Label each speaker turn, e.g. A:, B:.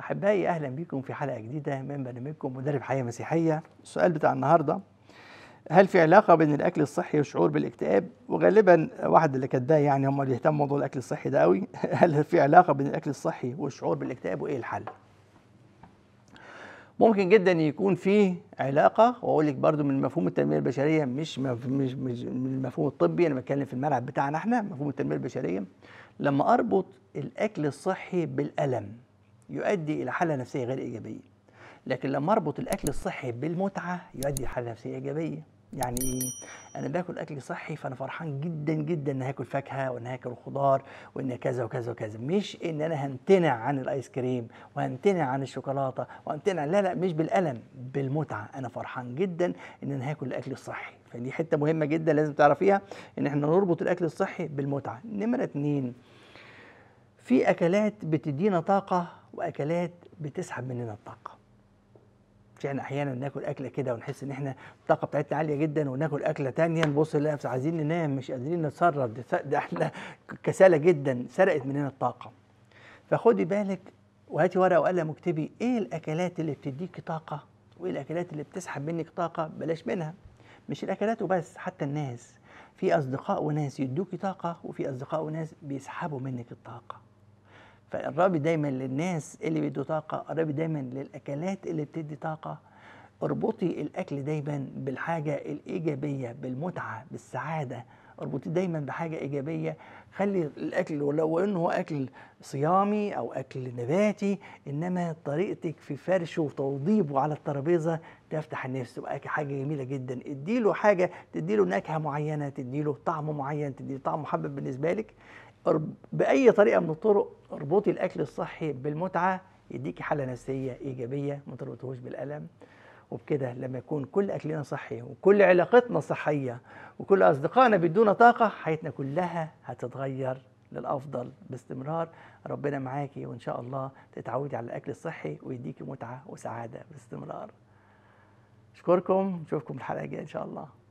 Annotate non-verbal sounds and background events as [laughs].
A: أحبائي أهلا بكم في حلقة جديدة من برنامجكم مدرب حياة مسيحية السؤال بتاع النهاردة هل في علاقة بين الأكل الصحي والشعور بالاكتئاب؟ وغالبا واحد اللي كاتباه يعني هم اللي بيهتموا موضوع الأكل الصحي ده قوي [laughs] هل في علاقة بين الأكل الصحي والشعور بالاكتئاب وإيه الحل؟ ممكن جدا يكون فيه علاقه واقول لك برضو من مفهوم التنميه البشريه مش مش مش من المفهوم الطبي انا بتكلم في الملعب بتاعنا احنا مفهوم التنميه البشريه لما اربط الاكل الصحي بالالم يؤدي إلى حالة نفسية غير إيجابية لكن لما أربط الأكل الصحي بالمتعة يؤدي لحالة نفسية إيجابية يعني ايه؟ انا باكل اكل صحي فانا فرحان جدا جدا ان هاكل فاكهه وان هاكل خضار وان كذا وكذا وكذا مش ان انا همتنع عن الايس كريم وهمتنع عن الشوكولاته وهمتنع لا لا مش بالالم بالمتعه انا فرحان جدا ان انا هاكل الاكل الصحي فدي حته مهمه جدا لازم تعرفيها ان احنا نربط الاكل الصحي بالمتعه نمره اتنين في اكلات بتدينا طاقه واكلات بتسحب مننا الطاقه مش يعني احيانا ناكل اكله كده ونحس ان احنا الطاقه بتاعتنا عاليه جدا وناكل اكله تانية نبص نلاقي عايزين ننام مش قادرين نتصرف ده احنا كسالة جدا سرقت مننا الطاقه فخدي بالك وهاتي ورقه وقلم واكتبي ايه الاكلات اللي بتديكي طاقه وايه الاكلات اللي بتسحب منك طاقه بلاش منها مش الاكلات وبس حتى الناس في اصدقاء وناس يدوكي طاقه وفي اصدقاء وناس بيسحبوا منك الطاقه فقربي دايما للناس اللي بيدوا طاقه قربي دايما للاكلات اللي بتدي طاقه اربطي الاكل دايما بالحاجه الايجابيه بالمتعه بالسعاده اربطيه دايما بحاجه ايجابيه خلي الاكل ولو انه اكل صيامي او اكل نباتي انما طريقتك في فرشه وتوضيبه على الترابيزه تفتح النفس تبقى حاجه جميله جدا اديله حاجه تديله نكهه معينه تديله طعم معين تديله طعم محبب بالنسبه لك باي طريقه من الطرق اربطي الاكل الصحي بالمتعه يديكي حاله نفسيه ايجابيه ما تربطهوش بالالم وبكده لما يكون كل اكلنا صحي وكل علاقتنا صحيه وكل اصدقائنا بيدونا طاقه حياتنا كلها هتتغير للافضل باستمرار ربنا معاكي وان شاء الله تتعودي على الاكل الصحي ويديكي متعه وسعاده باستمرار اشكركم نشوفكم الحلقه الجايه ان شاء الله